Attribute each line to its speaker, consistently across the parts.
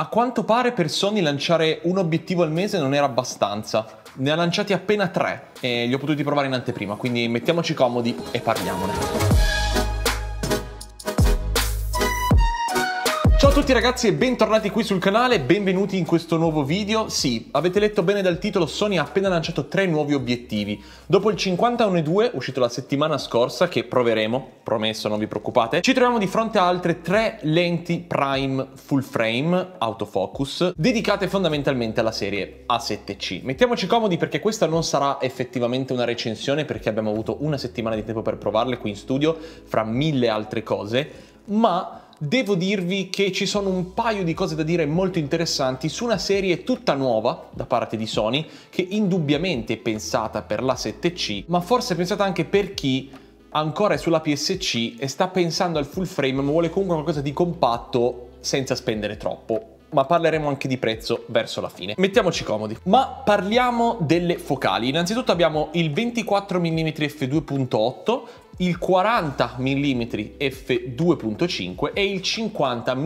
Speaker 1: A quanto pare per Sony lanciare un obiettivo al mese non era abbastanza. Ne ha lanciati appena tre e li ho potuti provare in anteprima, quindi mettiamoci comodi e parliamone. tutti ragazzi e bentornati qui sul canale, benvenuti in questo nuovo video. Sì, avete letto bene dal titolo, Sony ha appena lanciato tre nuovi obiettivi. Dopo il 51.2, uscito la settimana scorsa, che proveremo, promesso, non vi preoccupate, ci troviamo di fronte a altre tre lenti prime full frame, autofocus, dedicate fondamentalmente alla serie A7C. Mettiamoci comodi perché questa non sarà effettivamente una recensione perché abbiamo avuto una settimana di tempo per provarle qui in studio, fra mille altre cose, ma devo dirvi che ci sono un paio di cose da dire molto interessanti su una serie tutta nuova da parte di Sony, che indubbiamente è pensata per la 7C, ma forse è pensata anche per chi ancora è sulla PSC e sta pensando al full frame ma vuole comunque qualcosa di compatto senza spendere troppo ma parleremo anche di prezzo verso la fine. Mettiamoci comodi. Ma parliamo delle focali. Innanzitutto abbiamo il 24 mm f2.8, il 40 mm f2.5 e il 50 mm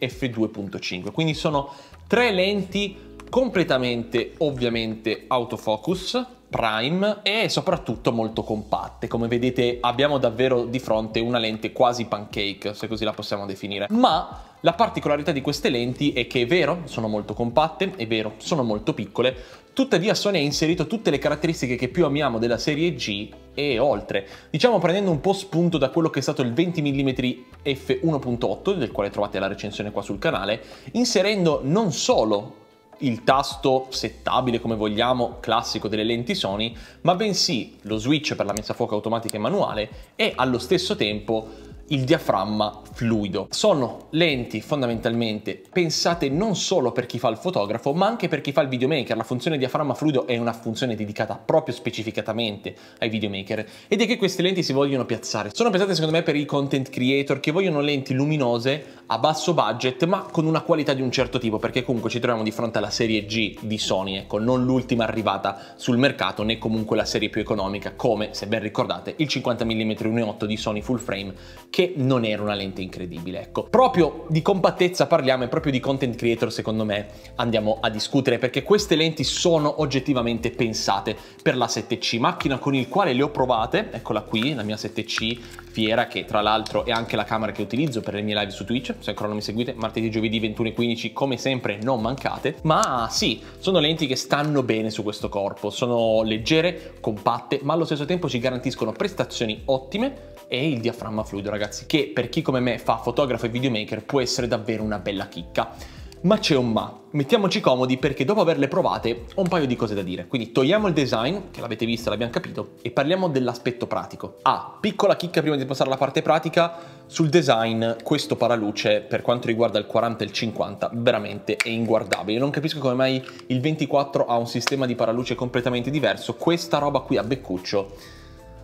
Speaker 1: f2.5. Quindi sono tre lenti completamente ovviamente autofocus prime e soprattutto molto compatte come vedete abbiamo davvero di fronte una lente quasi pancake se così la possiamo definire ma la particolarità di queste lenti è che è vero, sono molto compatte, è vero, sono molto piccole, tuttavia Sony ha inserito tutte le caratteristiche che più amiamo della serie G e oltre, diciamo prendendo un po' spunto da quello che è stato il 20 mm f1.8, del quale trovate la recensione qua sul canale, inserendo non solo il tasto settabile come vogliamo classico delle lenti Sony, ma bensì lo switch per la messa a fuoco automatica e manuale e allo stesso tempo il diaframma fluido. Sono lenti fondamentalmente pensate non solo per chi fa il fotografo ma anche per chi fa il videomaker. La funzione diaframma fluido è una funzione dedicata proprio specificatamente ai videomaker ed è che queste lenti si vogliono piazzare. Sono pensate secondo me per i content creator che vogliono lenti luminose a basso budget ma con una qualità di un certo tipo perché comunque ci troviamo di fronte alla serie G di Sony, ecco, non l'ultima arrivata sul mercato né comunque la serie più economica come, se ben ricordate, il 50 mm 1.8 di Sony full frame che non era una lente incredibile, ecco. Proprio di compattezza parliamo e proprio di content creator secondo me andiamo a discutere perché queste lenti sono oggettivamente pensate per la 7C, macchina con il quale le ho provate, eccola qui, la mia 7C Fiera che tra l'altro è anche la camera che utilizzo per le mie live su Twitch se ancora non mi seguite, martedì, giovedì 21.15 come sempre non mancate, ma sì, sono lenti che stanno bene su questo corpo, sono leggere, compatte, ma allo stesso tempo ci garantiscono prestazioni ottime e il diaframma fluido ragazzi, che per chi come me fa fotografo e videomaker può essere davvero una bella chicca. Ma c'è un ma. Mettiamoci comodi perché dopo averle provate ho un paio di cose da dire. Quindi togliamo il design, che l'avete visto, l'abbiamo capito, e parliamo dell'aspetto pratico. Ah, piccola chicca prima di passare alla parte pratica, sul design questo paraluce per quanto riguarda il 40 e il 50 veramente è inguardabile. non capisco come mai il 24 ha un sistema di paraluce completamente diverso. Questa roba qui a beccuccio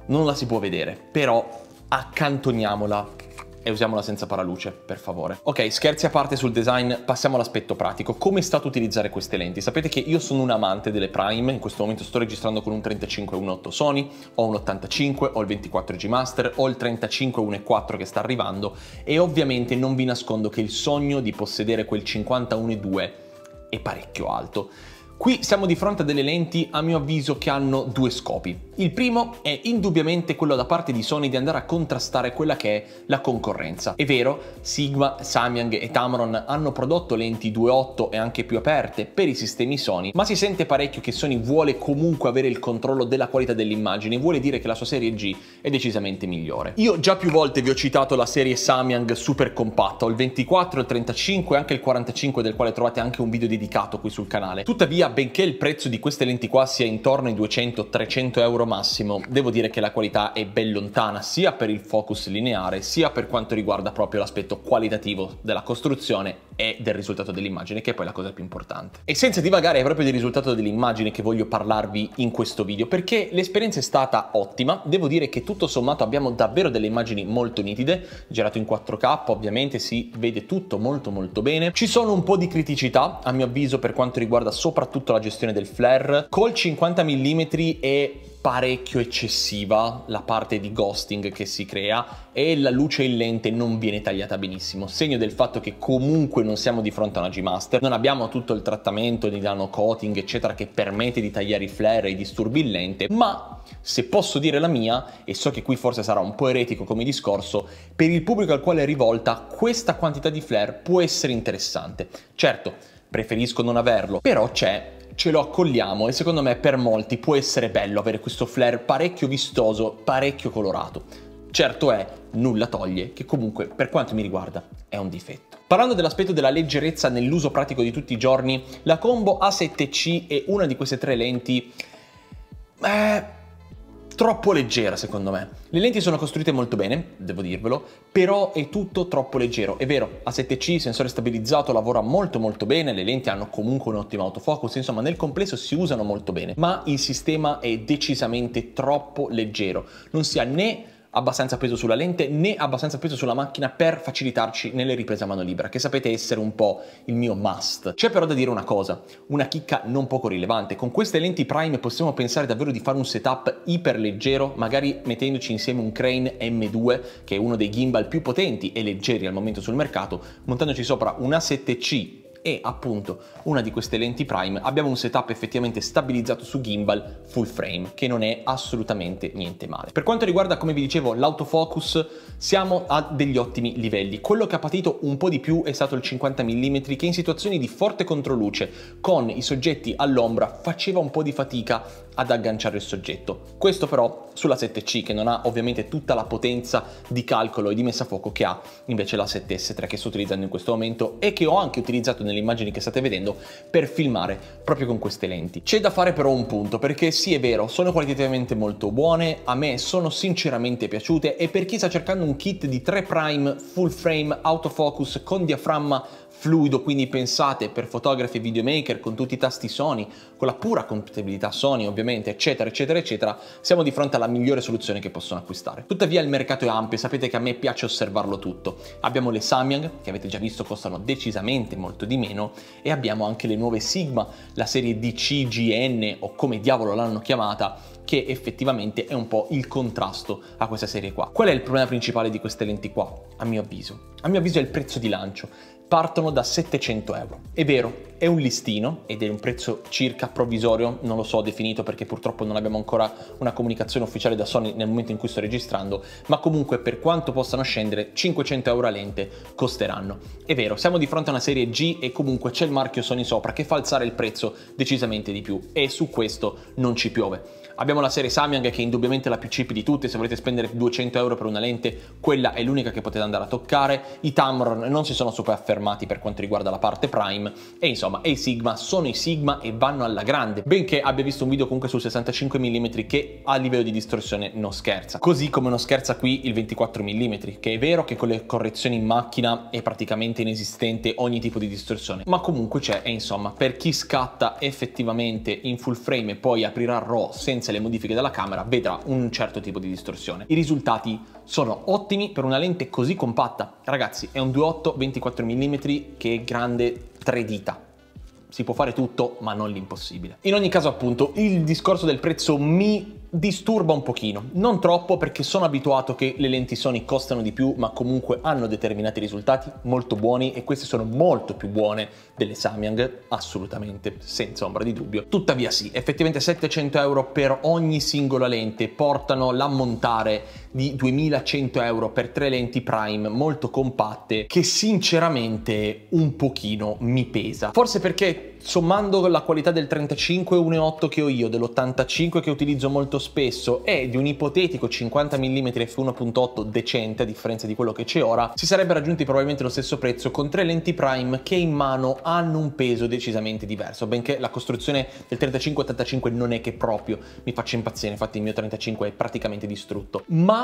Speaker 1: non la si può vedere, però accantoniamola e usiamola senza paraluce, per favore. Ok, scherzi a parte sul design, passiamo all'aspetto pratico. Come è stato utilizzare queste lenti? Sapete che io sono un amante delle prime, in questo momento sto registrando con un 35 1.8 Sony, ho un 85, ho il 24G Master, ho il 35 1.4 che sta arrivando e ovviamente non vi nascondo che il sogno di possedere quel 51.2 è parecchio alto. Qui siamo di fronte a delle lenti a mio avviso che hanno due scopi. Il primo è indubbiamente quello da parte di Sony di andare a contrastare quella che è la concorrenza. È vero, Sigma, Samyang e Tamron hanno prodotto lenti 2.8 e anche più aperte per i sistemi Sony, ma si sente parecchio che Sony vuole comunque avere il controllo della qualità dell'immagine, vuole dire che la sua serie G è decisamente migliore. Io già più volte vi ho citato la serie Samyang super compatta, il 24, il 35 e anche il 45 del quale trovate anche un video dedicato qui sul canale. Tuttavia benché il prezzo di queste lenti qua sia intorno ai 200-300 euro massimo, devo dire che la qualità è ben lontana sia per il focus lineare sia per quanto riguarda proprio l'aspetto qualitativo della costruzione e del risultato dell'immagine, che è poi la cosa più importante. E senza divagare è proprio del risultato dell'immagine che voglio parlarvi in questo video, perché l'esperienza è stata ottima, devo dire che tutto sommato abbiamo davvero delle immagini molto nitide, girato in 4K ovviamente si vede tutto molto molto bene, ci sono un po' di criticità a mio avviso per quanto riguarda soprattutto la gestione del flare, col 50 mm e parecchio eccessiva la parte di ghosting che si crea e la luce in lente non viene tagliata benissimo, segno del fatto che comunque non siamo di fronte a una G-Master, non abbiamo tutto il trattamento di nano coating eccetera che permette di tagliare i flare e i disturbi in lente, ma se posso dire la mia, e so che qui forse sarà un po' eretico come discorso, per il pubblico al quale è rivolta questa quantità di flare può essere interessante. Certo, preferisco non averlo, però c'è ce lo accogliamo e secondo me per molti può essere bello avere questo flare parecchio vistoso, parecchio colorato. Certo è, nulla toglie, che comunque per quanto mi riguarda è un difetto. Parlando dell'aspetto della leggerezza nell'uso pratico di tutti i giorni, la combo A7C è una di queste tre lenti è troppo leggera secondo me. Le lenti sono costruite molto bene, devo dirvelo, però è tutto troppo leggero. È vero, A7C, sensore stabilizzato, lavora molto molto bene, le lenti hanno comunque un ottimo autofocus, insomma nel complesso si usano molto bene, ma il sistema è decisamente troppo leggero. Non si ha né abbastanza peso sulla lente né abbastanza peso sulla macchina per facilitarci nelle riprese a mano libera, che sapete essere un po' il mio must. C'è però da dire una cosa, una chicca non poco rilevante. Con queste lenti prime possiamo pensare davvero di fare un setup iperleggero, magari mettendoci insieme un Crane M2, che è uno dei gimbal più potenti e leggeri al momento sul mercato, montandoci sopra una 7C e appunto una di queste lenti prime abbiamo un setup effettivamente stabilizzato su gimbal full frame che non è assolutamente niente male. Per quanto riguarda come vi dicevo l'autofocus siamo a degli ottimi livelli. Quello che ha patito un po' di più è stato il 50 mm che in situazioni di forte controluce con i soggetti all'ombra faceva un po' di fatica ad agganciare il soggetto. Questo però sulla 7C che non ha ovviamente tutta la potenza di calcolo e di messa a fuoco che ha invece la 7S3 che sto utilizzando in questo momento e che ho anche utilizzato nel nelle immagini che state vedendo per filmare proprio con queste lenti. C'è da fare però un punto perché sì è vero sono qualitativamente molto buone, a me sono sinceramente piaciute e per chi sta cercando un kit di 3 prime full frame autofocus con diaframma fluido, quindi pensate per fotografi e videomaker con tutti i tasti Sony, con la pura compatibilità Sony ovviamente, eccetera, eccetera, eccetera, siamo di fronte alla migliore soluzione che possono acquistare. Tuttavia il mercato è ampio, e sapete che a me piace osservarlo tutto. Abbiamo le Samyang, che avete già visto costano decisamente molto di meno, e abbiamo anche le nuove Sigma, la serie DCGN o come diavolo l'hanno chiamata, che effettivamente è un po' il contrasto a questa serie qua. Qual è il problema principale di queste lenti qua? A mio avviso. A mio avviso è il prezzo di lancio partono da 700 euro. È vero, è un listino ed è un prezzo circa provvisorio, non lo so definito perché purtroppo non abbiamo ancora una comunicazione ufficiale da Sony nel momento in cui sto registrando, ma comunque per quanto possano scendere 500 euro a lente costeranno. È vero, siamo di fronte a una serie G e comunque c'è il marchio Sony sopra che fa alzare il prezzo decisamente di più e su questo non ci piove. Abbiamo la serie Samyang che è indubbiamente la più cheap di tutte, se volete spendere 200 euro per una lente, quella è l'unica che potete andare a toccare. I Tamron non si sono super affermati per quanto riguarda la parte Prime e insomma, e i Sigma sono i Sigma e vanno alla grande, benché abbia visto un video comunque sul 65 mm che a livello di distorsione non scherza. Così come non scherza qui il 24 mm, che è vero che con le correzioni in macchina è praticamente inesistente ogni tipo di distorsione, ma comunque c'è e insomma, per chi scatta effettivamente in full frame e poi aprirà RAW senza senza le modifiche della camera vedrà un certo tipo di distorsione. I risultati sono ottimi per una lente così compatta. Ragazzi, è un 2.8 24 mm che è grande tre dita si può fare tutto ma non l'impossibile. In ogni caso appunto il discorso del prezzo mi disturba un pochino, non troppo perché sono abituato che le lenti Sony costano di più ma comunque hanno determinati risultati molto buoni e queste sono molto più buone delle Samyang, assolutamente, senza ombra di dubbio. Tuttavia sì, effettivamente 700 euro per ogni singola lente portano l'ammontare di 2100 euro per tre lenti prime molto compatte che sinceramente un pochino mi pesa. Forse perché sommando la qualità del 35 1.8 che ho io, dell'85 che utilizzo molto spesso e di un ipotetico 50 mm f1.8 decente a differenza di quello che c'è ora, si sarebbe raggiunti probabilmente lo stesso prezzo con tre lenti prime che in mano hanno un peso decisamente diverso, benché la costruzione del 35-85 non è che proprio mi faccia impazzire, infatti il mio 35 è praticamente distrutto. Ma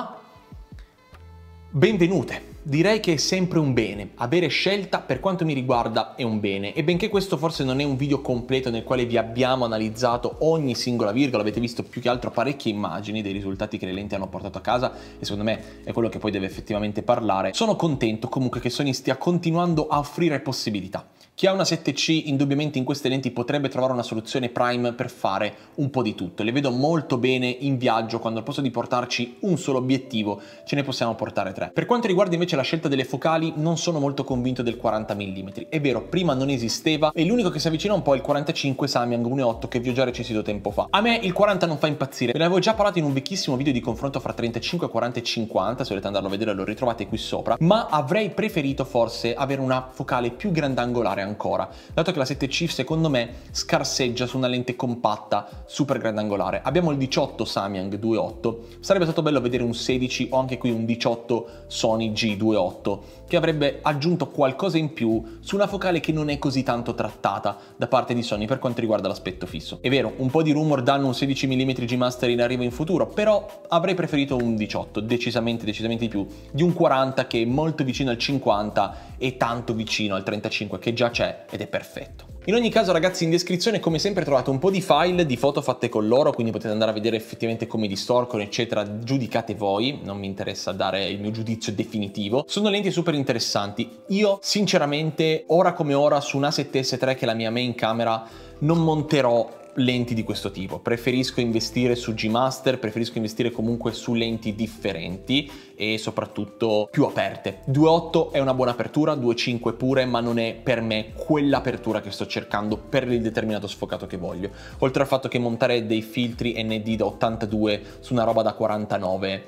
Speaker 1: benvenute. Direi che è sempre un bene, avere scelta per quanto mi riguarda è un bene e benché questo forse non è un video completo nel quale vi abbiamo analizzato ogni singola virgola, avete visto più che altro parecchie immagini dei risultati che le lenti hanno portato a casa e secondo me è quello che poi deve effettivamente parlare, sono contento comunque che Sony stia continuando a offrire possibilità. Chi ha una 7C indubbiamente in queste lenti potrebbe trovare una soluzione prime per fare un po' di tutto. Le vedo molto bene in viaggio quando al posto di portarci un solo obiettivo ce ne possiamo portare tre. Per quanto riguarda invece la scelta delle focali non sono molto convinto del 40 mm. È vero, prima non esisteva e l'unico che si avvicina un po' è il 45 Samyang 1.8 che vi ho già recensito tempo fa. A me il 40 non fa impazzire, ve ne avevo già parlato in un vecchissimo video di confronto fra 35, 40 e 50, se volete andarlo a vedere lo ritrovate qui sopra, ma avrei preferito forse avere una focale più grandangolare ancora, dato che la 7C secondo me scarseggia su una lente compatta super grandangolare. Abbiamo il 18 Samyang 2.8, sarebbe stato bello vedere un 16 o anche qui un 18 Sony G2.8 che avrebbe aggiunto qualcosa in più su una focale che non è così tanto trattata da parte di Sony per quanto riguarda l'aspetto fisso. È vero, un po' di rumor danno un 16 mm G Master in arrivo in futuro, però avrei preferito un 18, decisamente, decisamente di più, di un 40 che è molto vicino al 50 e tanto vicino al 35 che già c'è ed è perfetto. In ogni caso ragazzi in descrizione come sempre trovate un po' di file di foto fatte con loro quindi potete andare a vedere effettivamente come distorcono eccetera giudicate voi non mi interessa dare il mio giudizio definitivo sono lenti super interessanti io sinceramente ora come ora su una 7S3 che è la mia main camera non monterò lenti di questo tipo. Preferisco investire su G-Master, preferisco investire comunque su lenti differenti e soprattutto più aperte. 2.8 è una buona apertura, 2.5 pure, ma non è per me quell'apertura che sto cercando per il determinato sfocato che voglio. Oltre al fatto che montare dei filtri ND da 82 su una roba da 49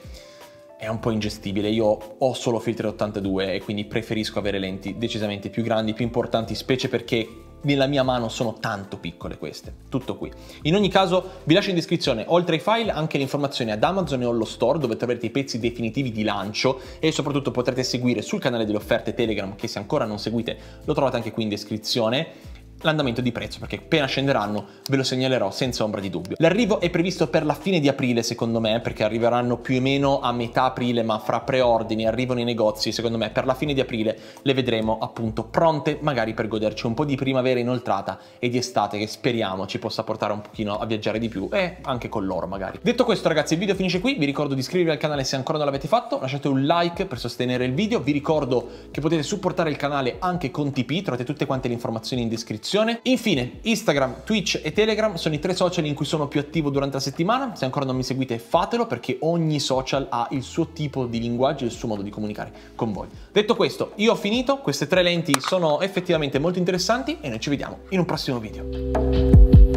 Speaker 1: è un po' ingestibile. Io ho solo filtri 82 e quindi preferisco avere lenti decisamente più grandi, più importanti, specie perché nella mia mano sono tanto piccole queste. Tutto qui. In ogni caso vi lascio in descrizione, oltre ai file, anche le informazioni ad Amazon e allo store dove troverete i pezzi definitivi di lancio e soprattutto potrete seguire sul canale delle offerte Telegram che se ancora non seguite lo trovate anche qui in descrizione l'andamento di prezzo, perché appena scenderanno ve lo segnalerò senza ombra di dubbio. L'arrivo è previsto per la fine di aprile, secondo me, perché arriveranno più o meno a metà aprile, ma fra preordini arrivano i negozi, secondo me per la fine di aprile le vedremo appunto pronte, magari per goderci un po' di primavera inoltrata e di estate che speriamo ci possa portare un pochino a viaggiare di più e anche con loro magari. Detto questo ragazzi, il video finisce qui, vi ricordo di iscrivervi al canale se ancora non l'avete fatto, lasciate un like per sostenere il video, vi ricordo che potete supportare il canale anche con TP, trovate tutte quante le informazioni in descrizione discussione. Infine, Instagram, Twitch e Telegram sono i tre social in cui sono più attivo durante la settimana. Se ancora non mi seguite, fatelo perché ogni social ha il suo tipo di linguaggio e il suo modo di comunicare con voi. Detto questo, io ho finito. Queste tre lenti sono effettivamente molto interessanti e noi ci vediamo in un prossimo video.